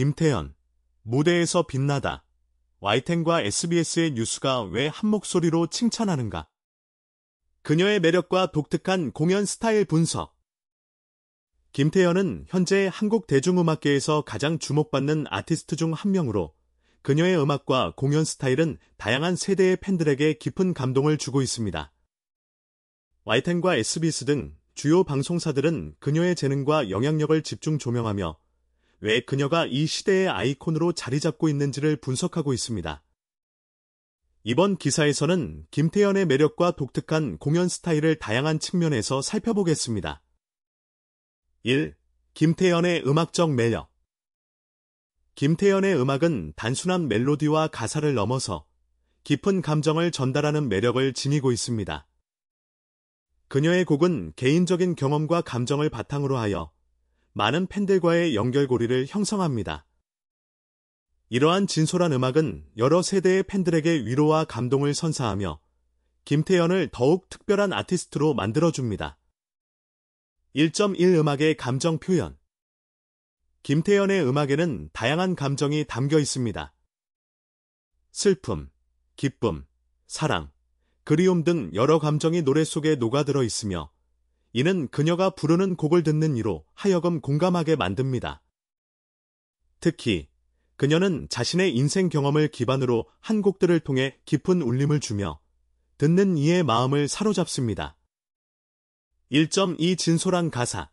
김태현, 무대에서 빛나다. 와이텐과 SBS의 뉴스가 왜 한 목소리로 칭찬하는가? 그녀의 매력과 독특한 공연 스타일 분석. 김태현은 현재 한국 대중음악계에서 가장 주목받는 아티스트 중 한 명으로 그녀의 음악과 공연 스타일은 다양한 세대의 팬들에게 깊은 감동을 주고 있습니다. 와이텐과 SBS 등 주요 방송사들은 그녀의 재능과 영향력을 집중 조명하며 왜 그녀가 이 시대의 아이콘으로 자리 잡고 있는지를 분석하고 있습니다. 이번 기사에서는 김태연의 매력과 독특한 공연 스타일을 다양한 측면에서 살펴보겠습니다. 1. 김태연의 음악적 매력 김태연의 음악은 단순한 멜로디와 가사를 넘어서 깊은 감정을 전달하는 매력을 지니고 있습니다. 그녀의 곡은 개인적인 경험과 감정을 바탕으로 하여 많은 팬들과의 연결고리를 형성합니다. 이러한 진솔한 음악은 여러 세대의 팬들에게 위로와 감동을 선사하며 김태현을 더욱 특별한 아티스트로 만들어줍니다. 1.1 음악의 감정 표현 김태현의 음악에는 다양한 감정이 담겨 있습니다. 슬픔, 기쁨, 사랑, 그리움 등 여러 감정이 노래 속에 녹아들어 있으며 이는 그녀가 부르는 곡을 듣는 이로 하여금 공감하게 만듭니다. 특히 그녀는 자신의 인생 경험을 기반으로 한 곡들을 통해 깊은 울림을 주며 듣는 이의 마음을 사로잡습니다. 1.2 진솔한 가사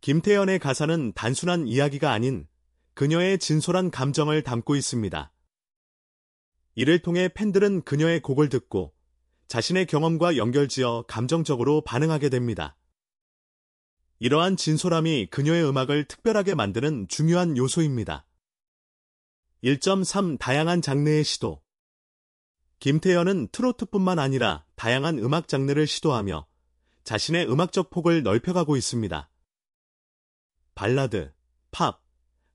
김태연의 가사는 단순한 이야기가 아닌 그녀의 진솔한 감정을 담고 있습니다. 이를 통해 팬들은 그녀의 곡을 듣고 자신의 경험과 연결지어 감정적으로 반응하게 됩니다. 이러한 진솔함이 그녀의 음악을 특별하게 만드는 중요한 요소입니다. 1.3 다양한 장르의 시도 김태현은 트로트뿐만 아니라 다양한 음악 장르를 시도하며 자신의 음악적 폭을 넓혀가고 있습니다. 발라드, 팝,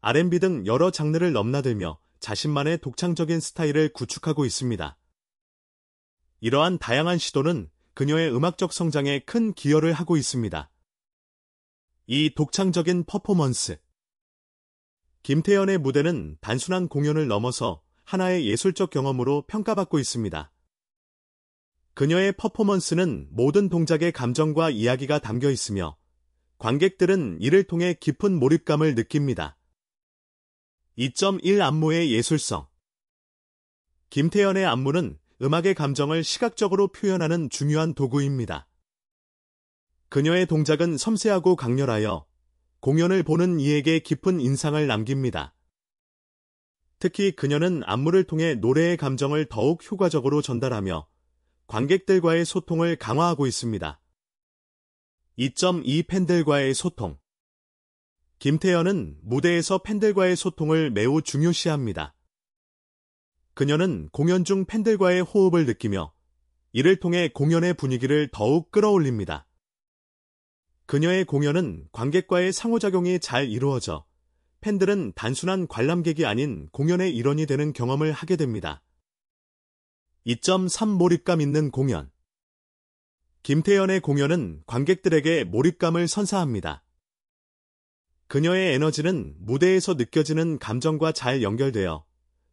R&B 등 여러 장르를 넘나들며 자신만의 독창적인 스타일을 구축하고 있습니다. 이러한 다양한 시도는 그녀의 음악적 성장에 큰 기여를 하고 있습니다. 이 독창적인 퍼포먼스 김태연의 무대는 단순한 공연을 넘어서 하나의 예술적 경험으로 평가받고 있습니다. 그녀의 퍼포먼스는 모든 동작의 감정과 이야기가 담겨 있으며 관객들은 이를 통해 깊은 몰입감을 느낍니다. 2.1 안무의 예술성 김태연의 안무는 음악의 감정을 시각적으로 표현하는 중요한 도구입니다. 그녀의 동작은 섬세하고 강렬하여 공연을 보는 이에게 깊은 인상을 남깁니다. 특히 그녀는 안무를 통해 노래의 감정을 더욱 효과적으로 전달하며 관객들과의 소통을 강화하고 있습니다. 2.2 팬들과의 소통 김태현은 무대에서 팬들과의 소통을 매우 중요시합니다. 그녀는 공연 중 팬들과의 호흡을 느끼며 이를 통해 공연의 분위기를 더욱 끌어올립니다. 그녀의 공연은 관객과의 상호작용이 잘 이루어져 팬들은 단순한 관람객이 아닌 공연의 일원이 되는 경험을 하게 됩니다. 2.3 몰입감 있는 공연 김태연의 공연은 관객들에게 몰입감을 선사합니다. 그녀의 에너지는 무대에서 느껴지는 감정과 잘 연결되어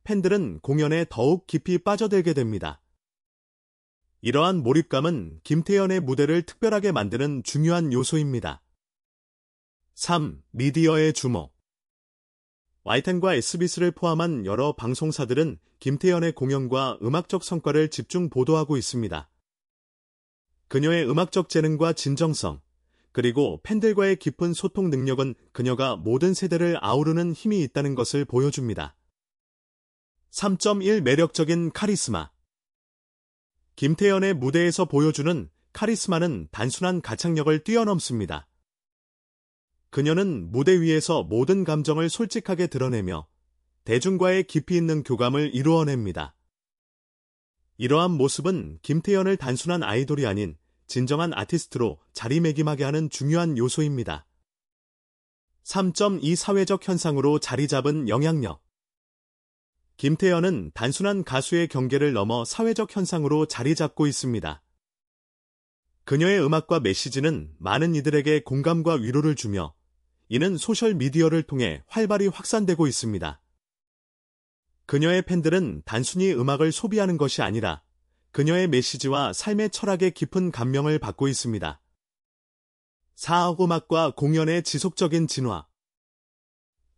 팬들은 공연에 더욱 깊이 빠져들게 됩니다. 이러한 몰입감은 김태현의 무대를 특별하게 만드는 중요한 요소입니다. 3. 미디어의 주목 와이탄과 SBS를 포함한 여러 방송사들은 김태현의 공연과 음악적 성과를 집중 보도하고 있습니다. 그녀의 음악적 재능과 진정성, 그리고 팬들과의 깊은 소통 능력은 그녀가 모든 세대를 아우르는 힘이 있다는 것을 보여줍니다. 3.1 매력적인 카리스마 김태연의 무대에서 보여주는 카리스마는 단순한 가창력을 뛰어넘습니다. 그녀는 무대 위에서 모든 감정을 솔직하게 드러내며 대중과의 깊이 있는 교감을 이루어냅니다. 이러한 모습은 김태연을 단순한 아이돌이 아닌 진정한 아티스트로 자리매김하게 하는 중요한 요소입니다. 3.2 사회적 현상으로 자리 잡은 영향력 김태현은 단순한 가수의 경계를 넘어 사회적 현상으로 자리 잡고 있습니다. 그녀의 음악과 메시지는 많은 이들에게 공감과 위로를 주며 이는 소셜미디어를 통해 활발히 확산되고 있습니다. 그녀의 팬들은 단순히 음악을 소비하는 것이 아니라 그녀의 메시지와 삶의 철학에 깊은 감명을 받고 있습니다. 사악 음악과 공연의 지속적인 진화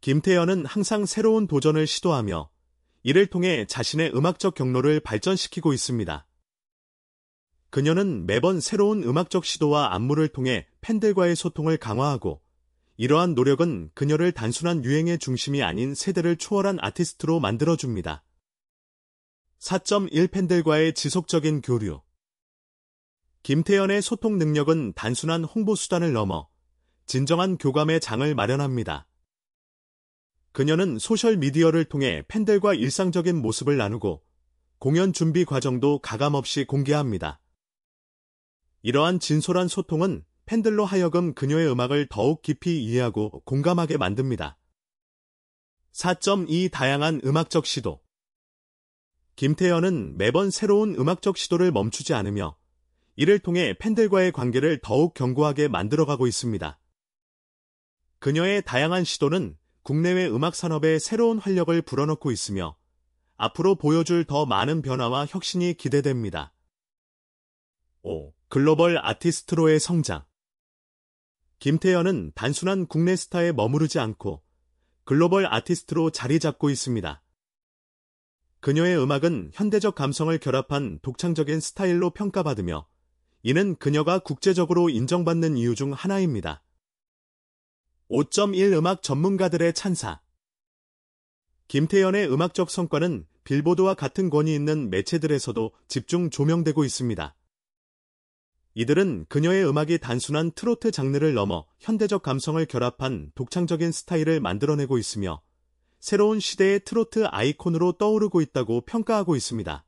김태현은 항상 새로운 도전을 시도하며 이를 통해 자신의 음악적 경로를 발전시키고 있습니다. 그녀는 매번 새로운 음악적 시도와 안무를 통해 팬들과의 소통을 강화하고 이러한 노력은 그녀를 단순한 유행의 중심이 아닌 세대를 초월한 아티스트로 만들어줍니다. 4.1 팬들과의 지속적인 교류 김태연의 소통 능력은 단순한 홍보 수단을 넘어 진정한 교감의 장을 마련합니다. 그녀는 소셜미디어를 통해 팬들과 일상적인 모습을 나누고 공연 준비 과정도 가감없이 공개합니다. 이러한 진솔한 소통은 팬들로 하여금 그녀의 음악을 더욱 깊이 이해하고 공감하게 만듭니다. 4.2 다양한 음악적 시도 김태현은 매번 새로운 음악적 시도를 멈추지 않으며 이를 통해 팬들과의 관계를 더욱 견고하게 만들어가고 있습니다. 그녀의 다양한 시도는 국내외 음악 산업에 새로운 활력을 불어넣고 있으며 앞으로 보여줄 더 많은 변화와 혁신이 기대됩니다. 5. 글로벌 아티스트로의 성장 김태현은 단순한 국내 스타에 머무르지 않고 글로벌 아티스트로 자리 잡고 있습니다. 그녀의 음악은 현대적 감성을 결합한 독창적인 스타일로 평가받으며 이는 그녀가 국제적으로 인정받는 이유 중 하나입니다. 5.1 음악 전문가들의 찬사 김태연의 음악적 성과는 빌보드와 같은 권위 있는 매체들에서도 집중 조명되고 있습니다. 이들은 그녀의 음악이 단순한 트로트 장르를 넘어 현대적 감성을 결합한 독창적인 스타일을 만들어내고 있으며 새로운 시대의 트로트 아이콘으로 떠오르고 있다고 평가하고 있습니다.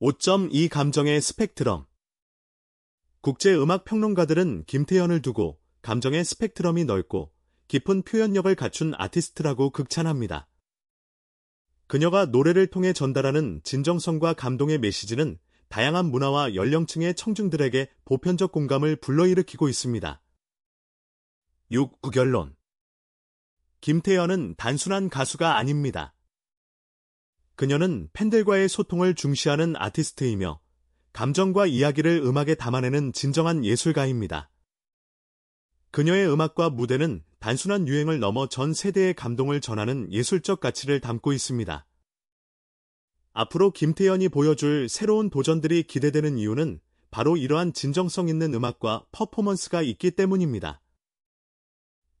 5.2 감정의 스펙트럼 국제 음악 평론가들은 김태현을 두고 감정의 스펙트럼이 넓고 깊은 표현력을 갖춘 아티스트라고 극찬합니다. 그녀가 노래를 통해 전달하는 진정성과 감동의 메시지는 다양한 문화와 연령층의 청중들에게 보편적 공감을 불러일으키고 있습니다. 6. 구결론 김태연은 단순한 가수가 아닙니다. 그녀는 팬들과의 소통을 중시하는 아티스트이며 감정과 이야기를 음악에 담아내는 진정한 예술가입니다. 그녀의 음악과 무대는 단순한 유행을 넘어 전 세대의 감동을 전하는 예술적 가치를 담고 있습니다. 앞으로 김태현이 보여줄 새로운 도전들이 기대되는 이유는 바로 이러한 진정성 있는 음악과 퍼포먼스가 있기 때문입니다.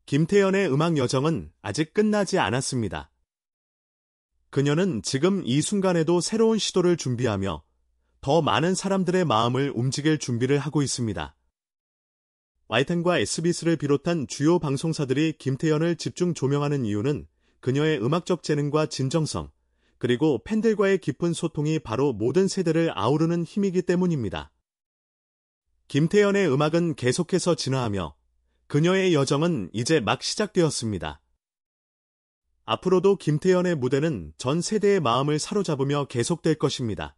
김태현의 음악 여정은 아직 끝나지 않았습니다. 그녀는 지금 이 순간에도 새로운 시도를 준비하며 더 많은 사람들의 마음을 움직일 준비를 하고 있습니다. 와이텐과 SBS를 비롯한 주요 방송사들이 김태연을 집중 조명하는 이유는 그녀의 음악적 재능과 진정성, 그리고 팬들과의 깊은 소통이 바로 모든 세대를 아우르는 힘이기 때문입니다. 김태연의 음악은 계속해서 진화하며 그녀의 여정은 이제 막 시작되었습니다. 앞으로도 김태연의 무대는 전 세대의 마음을 사로잡으며 계속될 것입니다.